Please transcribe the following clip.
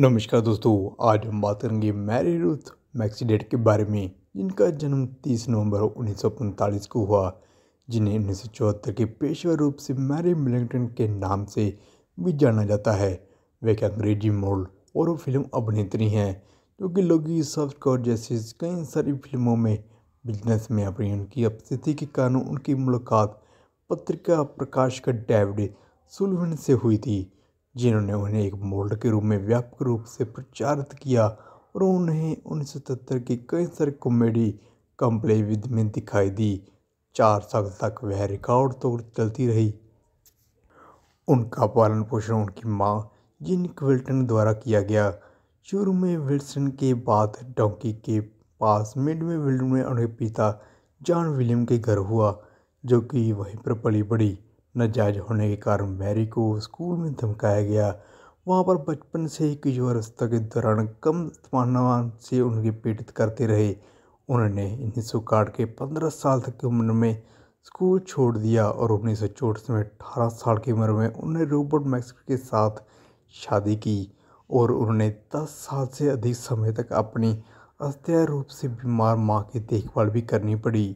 नमस्कार दोस्तों आज हम बात करेंगे मैरी रूथ मैक्सीडेट के बारे में जिनका जन्म 30 नवंबर उन्नीस को हुआ जिन्हें उन्नीस के पेशेवर रूप से मैरी मिलिंगटन के नाम से भी जाना जाता है वे एक अंग्रेजी मॉडल और वो फिल्म अभिनेत्री हैं जो कि लोगी कॉर जैसी कई सारी फिल्मों में बिजनेस में अपनी उनकी उपस्थिति के कारण उनकी मुलाकात पत्रिका प्रकाश का डेविड सुलवन से हुई थी जिन्होंने उन्हें एक मोल्ड के रूप में व्यापक रूप से प्रचारित किया और उन्हें उन्नीस की कई सारी कॉमेडी कम विद में दिखाई दी चार साल तक वह रिकॉर्ड तोड़ चलती रही उनका पालन पोषण उनकी माँ जिन क्विल्टन द्वारा किया गया शुरू में विल्सन के बाद डोंकी के पास मिड में विल्ड में उनके पिता जॉन विलियम के घर हुआ जो कि वहीं पर पली बड़ी नाजायज़ होने के कारण मैरी को स्कूल में धमकाया गया वहाँ पर बचपन से ही किशोरावस्था के दौरान कम तमान से उनके पीड़ित करते रहे उन्होंने उन्नीस सौ के पंद्रह साल तक की उम्र में स्कूल छोड़ दिया और उन्नीस सौ चौंतीस में अठारह साल की उम्र में उन्होंने रोबर्ट मैक्स के साथ शादी की और उन्होंने दस साल से अधिक समय तक अपनी अस्थायी रूप से बीमार माँ की देखभाल भी करनी पड़ी